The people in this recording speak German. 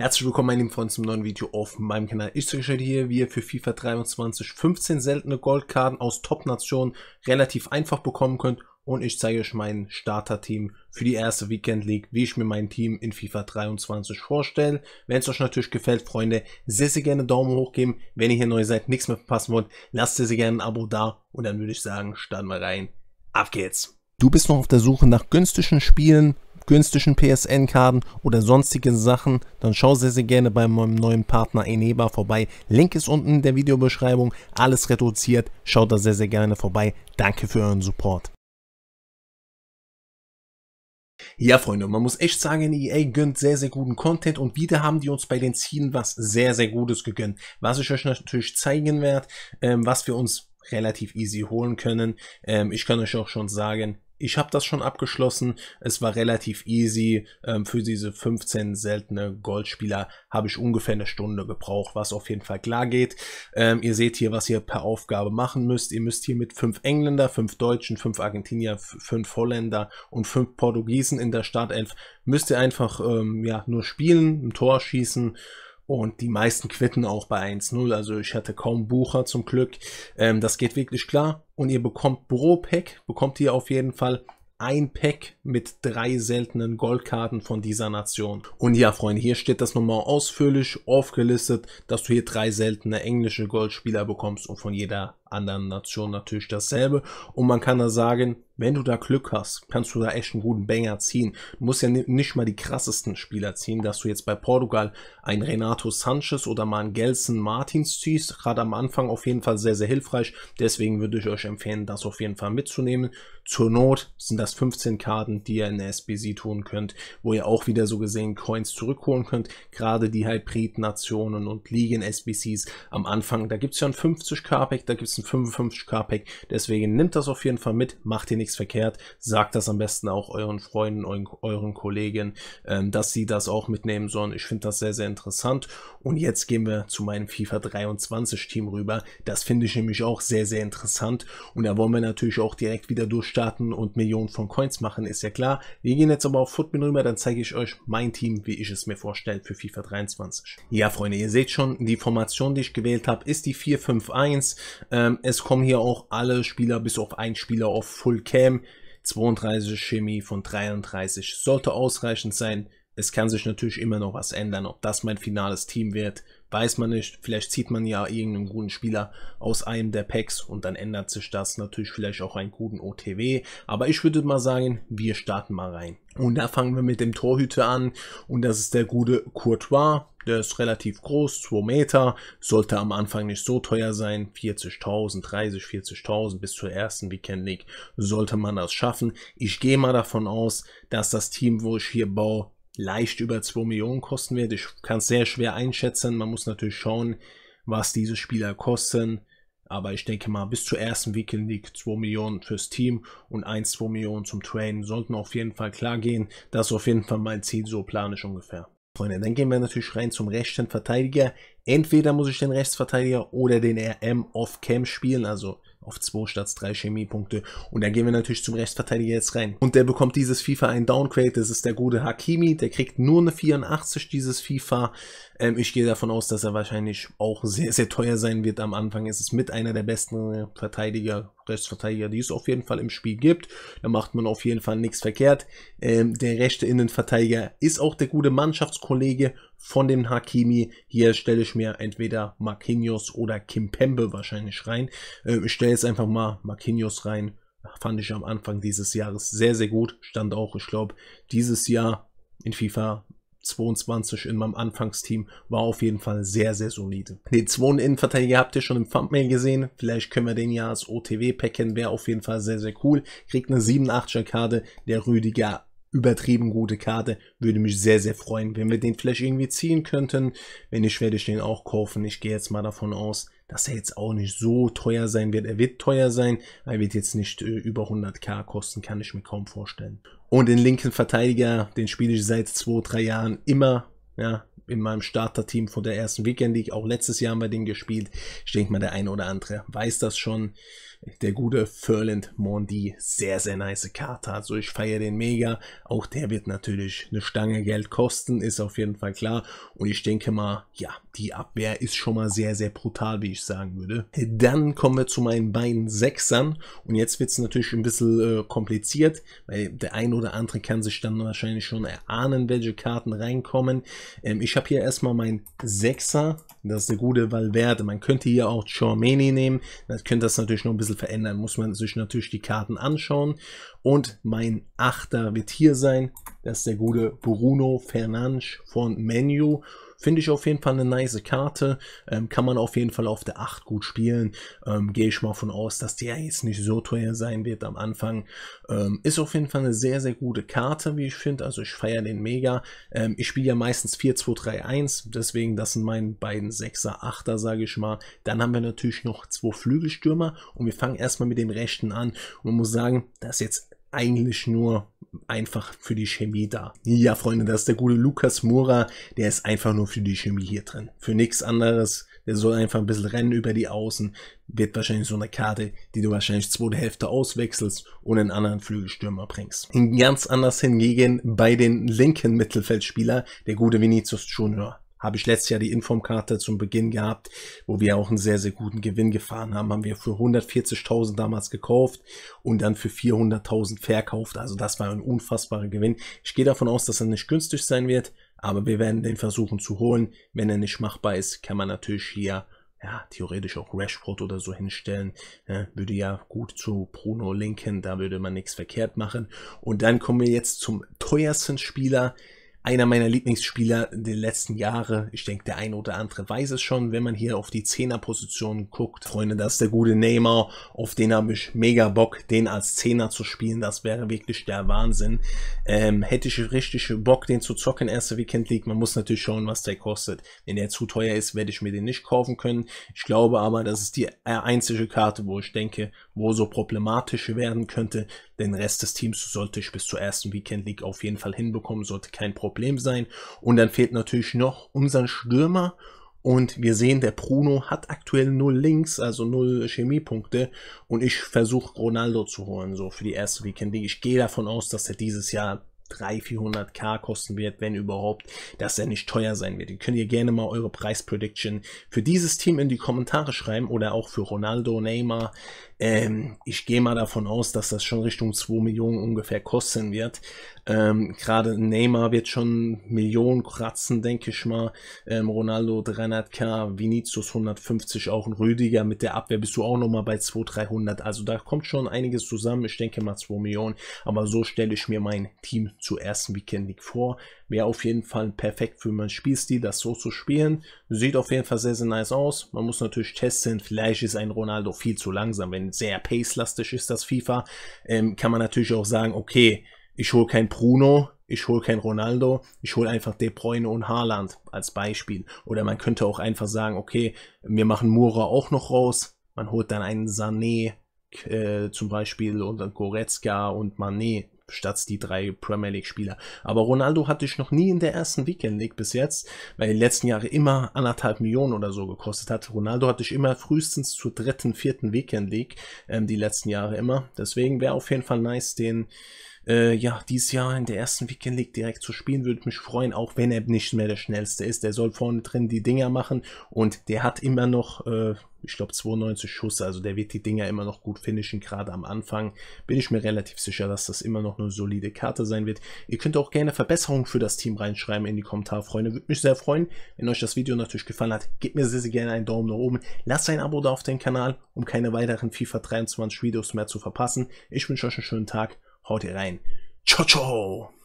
Herzlich willkommen, meine lieben Freunde, zum neuen Video auf meinem Kanal. Ich zeige euch heute hier, wie ihr für FIFA 23 15 seltene Goldkarten aus Top-Nationen relativ einfach bekommen könnt. Und ich zeige euch mein Starter-Team für die erste Weekend League, wie ich mir mein Team in FIFA 23 vorstelle. Wenn es euch natürlich gefällt, Freunde, sehr, sehr gerne Daumen hoch geben. Wenn ihr hier neu seid, nichts mehr verpassen wollt, lasst sehr, sehr gerne ein Abo da. Und dann würde ich sagen, starten wir rein. Auf geht's! Du bist noch auf der Suche nach günstigen Spielen, günstigen PSN-Karten oder sonstigen Sachen, dann schau sehr, sehr gerne bei meinem neuen Partner Eneba vorbei. Link ist unten in der Videobeschreibung. Alles reduziert. Schaut da sehr, sehr gerne vorbei. Danke für euren Support. Ja, Freunde, man muss echt sagen, EA gönnt sehr, sehr guten Content und wieder haben die uns bei den Zielen was sehr, sehr Gutes gegönnt. Was ich euch natürlich zeigen werde, ähm, was wir uns relativ easy holen können. Ähm, ich kann euch auch schon sagen, ich habe das schon abgeschlossen. Es war relativ easy. Ähm, für diese 15 seltene Goldspieler habe ich ungefähr eine Stunde gebraucht, was auf jeden Fall klar geht. Ähm, ihr seht hier, was ihr per Aufgabe machen müsst. Ihr müsst hier mit 5 Engländer, 5 Deutschen, 5 Argentinier, 5 Holländer und 5 Portugiesen in der Startelf müsst ihr einfach ähm, ja, nur spielen, ein Tor schießen und die meisten quitten auch bei 1-0. Also ich hatte kaum Bucher zum Glück. Ähm, das geht wirklich klar. Und ihr bekommt pro Pack, bekommt ihr auf jeden Fall ein Pack mit drei seltenen Goldkarten von dieser Nation. Und ja, Freunde, hier steht das nochmal ausführlich aufgelistet, dass du hier drei seltene englische Goldspieler bekommst und von jeder anderen Nationen natürlich dasselbe. Und man kann da sagen, wenn du da Glück hast, kannst du da echt einen guten Banger ziehen. Du musst ja nicht mal die krassesten Spieler ziehen, dass du jetzt bei Portugal einen Renato Sanchez oder mal einen Gelsen Martins ziehst. Gerade am Anfang auf jeden Fall sehr, sehr hilfreich. Deswegen würde ich euch empfehlen, das auf jeden Fall mitzunehmen. Zur Not sind das 15 Karten, die ihr in der SBC tun könnt, wo ihr auch wieder so gesehen Coins zurückholen könnt. Gerade die Hybrid-Nationen und Ligen-SBCs am Anfang, da gibt es ja ein 50k-Pack, da gibt es ein 55k-Pack. Deswegen nimmt das auf jeden Fall mit, macht ihr nichts verkehrt, sagt das am besten auch euren Freunden, euren, euren Kollegen, ähm, dass sie das auch mitnehmen sollen. Ich finde das sehr, sehr interessant. Und jetzt gehen wir zu meinem FIFA 23-Team rüber. Das finde ich nämlich auch sehr, sehr interessant. Und da wollen wir natürlich auch direkt wieder durchstarten und Millionen von Coins machen, ist ja klar. Wir gehen jetzt aber auf Footmin rüber, dann zeige ich euch mein Team, wie ich es mir vorstelle für FIFA 23. Ja, Freunde, ihr seht schon, die Formation, die ich gewählt habe, ist die 4-5-1. Ähm, ähm, es kommen hier auch alle Spieler bis auf einen Spieler auf Full Cam. 32 Chemie von 33 sollte ausreichend sein. Es kann sich natürlich immer noch was ändern. Ob das mein finales Team wird, weiß man nicht. Vielleicht zieht man ja irgendeinen guten Spieler aus einem der Packs und dann ändert sich das natürlich vielleicht auch einen guten OTW. Aber ich würde mal sagen, wir starten mal rein. Und da fangen wir mit dem Torhüter an. Und das ist der gute Courtois. Der ist relativ groß, 2 Meter, sollte am Anfang nicht so teuer sein, 40.000, 30, 40.000 bis zur ersten Weekend League sollte man das schaffen. Ich gehe mal davon aus, dass das Team, wo ich hier baue, leicht über 2 Millionen kosten wird. Ich kann es sehr schwer einschätzen, man muss natürlich schauen, was diese Spieler kosten. Aber ich denke mal, bis zur ersten Weekend League 2 Millionen fürs Team und 1, 2 Millionen zum Trainen sollten auf jeden Fall klar gehen. Das ist auf jeden Fall mein Ziel, so plane ich ungefähr. Freunde, dann gehen wir natürlich rein zum rechten Verteidiger. Entweder muss ich den Rechtsverteidiger oder den RM off-cam spielen, also auf 2 statt 3 Chemiepunkte. Und dann gehen wir natürlich zum Rechtsverteidiger jetzt rein. Und der bekommt dieses FIFA ein Downgrade, das ist der gute Hakimi. Der kriegt nur eine 84 dieses FIFA. Ähm, ich gehe davon aus, dass er wahrscheinlich auch sehr, sehr teuer sein wird am Anfang. Ist es ist mit einer der besten äh, Verteidiger, Rechtsverteidiger, die es auf jeden Fall im Spiel gibt. Da macht man auf jeden Fall nichts verkehrt. Ähm, der rechte Innenverteidiger ist auch der gute Mannschaftskollege von dem Hakimi. Hier stelle ich mir entweder Marquinhos oder Kim Pembe wahrscheinlich rein. Ähm, ich stelle jetzt einfach mal Marquinhos rein. Fand ich am Anfang dieses Jahres sehr, sehr gut. Stand auch, ich glaube, dieses Jahr in FIFA 22 in meinem Anfangsteam war auf jeden Fall sehr, sehr solide. Den zweiten Innenverteidiger habt ihr schon im Thumbnail gesehen. Vielleicht können wir den ja als OTW packen. Wäre auf jeden Fall sehr, sehr cool. Kriegt eine 87er Karte. Der Rüdiger übertrieben gute Karte. Würde mich sehr, sehr freuen, wenn wir den vielleicht irgendwie ziehen könnten. Wenn nicht, werde ich den auch kaufen. Ich gehe jetzt mal davon aus, dass er jetzt auch nicht so teuer sein wird. Er wird teuer sein, er wird jetzt nicht äh, über 100k kosten, kann ich mir kaum vorstellen. Und den linken Verteidiger, den spiele ich seit zwei, drei Jahren immer. Ja, in meinem Starterteam von der ersten Weekend League. Auch letztes Jahr haben wir den gespielt. Ich denke mal, der eine oder andere weiß das schon. Der gute Ferland Mondi, sehr, sehr nice Karte. Also ich feiere den mega. Auch der wird natürlich eine Stange Geld kosten, ist auf jeden Fall klar. Und ich denke mal, ja, die Abwehr ist schon mal sehr, sehr brutal, wie ich sagen würde. Dann kommen wir zu meinen beiden Sechsern. Und jetzt wird es natürlich ein bisschen äh, kompliziert, weil der ein oder andere kann sich dann wahrscheinlich schon erahnen, welche Karten reinkommen. Ähm, ich habe hier erstmal meinen Sechser. Das ist der gute Valverde. Man könnte hier auch Chormeni nehmen. Dann könnte das natürlich noch ein bisschen bisschen verändern, muss man sich natürlich die Karten anschauen. Und mein Achter wird hier sein. Das ist der gute Bruno Fernandes von Menu. Finde ich auf jeden Fall eine nice Karte. Ähm, kann man auf jeden Fall auf der 8 gut spielen. Ähm, Gehe ich mal von aus, dass der jetzt nicht so teuer sein wird am Anfang. Ähm, ist auf jeden Fall eine sehr, sehr gute Karte, wie ich finde. Also ich feiere den mega. Ähm, ich spiele ja meistens 4-2-3-1. Deswegen, das sind meine beiden 6er, 8er, sage ich mal. Dann haben wir natürlich noch zwei Flügelstürmer. Und wir fangen erstmal mit dem rechten an. Und man muss sagen, das ist jetzt eigentlich nur einfach für die Chemie da. Ja, Freunde, das ist der gute Lukas Mura. der ist einfach nur für die Chemie hier drin. Für nichts anderes. Der soll einfach ein bisschen rennen über die Außen. Wird wahrscheinlich so eine Karte, die du wahrscheinlich zweite Hälfte auswechselst und einen anderen Flügelstürmer bringst. Ganz anders hingegen bei den linken Mittelfeldspieler, der gute Vinicius Junior habe ich letztes Jahr die Informkarte zum Beginn gehabt, wo wir auch einen sehr, sehr guten Gewinn gefahren haben. Haben wir für 140.000 damals gekauft und dann für 400.000 verkauft. Also das war ein unfassbarer Gewinn. Ich gehe davon aus, dass er nicht günstig sein wird, aber wir werden den versuchen zu holen. Wenn er nicht machbar ist, kann man natürlich hier ja, theoretisch auch Rashford oder so hinstellen, ja, ne? würde ja gut zu Bruno linken, da würde man nichts verkehrt machen. Und dann kommen wir jetzt zum teuersten Spieler, einer meiner Lieblingsspieler der letzten Jahre. Ich denke, der ein oder andere weiß es schon, wenn man hier auf die Zehnerposition guckt. Freunde, das ist der gute Neymar. Auf den habe ich mega Bock, den als Zehner zu spielen. Das wäre wirklich der Wahnsinn. Ähm, hätte ich richtig Bock, den zu zocken, erste Weekend League. Man muss natürlich schauen, was der kostet. Wenn der zu teuer ist, werde ich mir den nicht kaufen können. Ich glaube aber, das ist die äh, einzige Karte, wo ich denke, wo so problematisch werden könnte. Den Rest des Teams sollte ich bis zur ersten Weekend League auf jeden Fall hinbekommen, sollte kein Problem sein. Und dann fehlt natürlich noch unseren Stürmer. Und wir sehen, der Bruno hat aktuell null Links, also null Chemiepunkte. Und ich versuche Ronaldo zu holen, so für die erste Weekend League. Ich gehe davon aus, dass er dieses Jahr 300, 400k kosten wird, wenn überhaupt, dass er nicht teuer sein wird. Ihr könnt ihr gerne mal eure Preis-Prediction für dieses Team in die Kommentare schreiben oder auch für Ronaldo, Neymar, ähm, ich gehe mal davon aus, dass das schon Richtung 2 Millionen ungefähr kosten wird. Ähm, Gerade Neymar wird schon Millionen kratzen, denke ich mal. Ähm, Ronaldo 300k, Vinicius 150, auch ein Rüdiger. Mit der Abwehr bist du auch nochmal bei 200, 300. Also da kommt schon einiges zusammen. Ich denke mal 2 Millionen. Aber so stelle ich mir mein Team zur ersten Weekend League vor. Wäre auf jeden Fall perfekt für mein Spielstil, das so zu spielen. Sieht auf jeden Fall sehr, sehr nice aus. Man muss natürlich testen. Vielleicht ist ein Ronaldo viel zu langsam, wenn sehr pace-lastig ist das FIFA, ähm, kann man natürlich auch sagen, okay, ich hole kein Bruno, ich hole kein Ronaldo, ich hole einfach De Bruyne und Haaland als Beispiel. Oder man könnte auch einfach sagen, okay, wir machen Mura auch noch raus, man holt dann einen Sané äh, zum Beispiel und dann Goretzka und Mané statt die drei Premier League-Spieler. Aber Ronaldo hatte ich noch nie in der ersten Weekend League bis jetzt, weil die letzten Jahre immer anderthalb Millionen oder so gekostet hat. Ronaldo hatte ich immer frühestens zur dritten, vierten Weekend League, ähm, die letzten Jahre immer. Deswegen wäre auf jeden Fall nice, den äh, ja, dieses Jahr in der ersten Weekend League direkt zu spielen, würde mich freuen, auch wenn er nicht mehr der Schnellste ist. Der soll vorne drin die Dinger machen und der hat immer noch, äh, ich glaube, 92 Schuss, also der wird die Dinger immer noch gut finishen, gerade am Anfang. Bin ich mir relativ sicher, dass das immer noch eine solide Karte sein wird. Ihr könnt auch gerne Verbesserungen für das Team reinschreiben in die Kommentare, Freunde. Würde mich sehr freuen, wenn euch das Video natürlich gefallen hat. Gebt mir sehr, sehr gerne einen Daumen nach oben. Lasst ein Abo da auf den Kanal, um keine weiteren FIFA 23 Videos mehr zu verpassen. Ich wünsche euch einen schönen Tag Haut ihr rein. Ciao, ciao.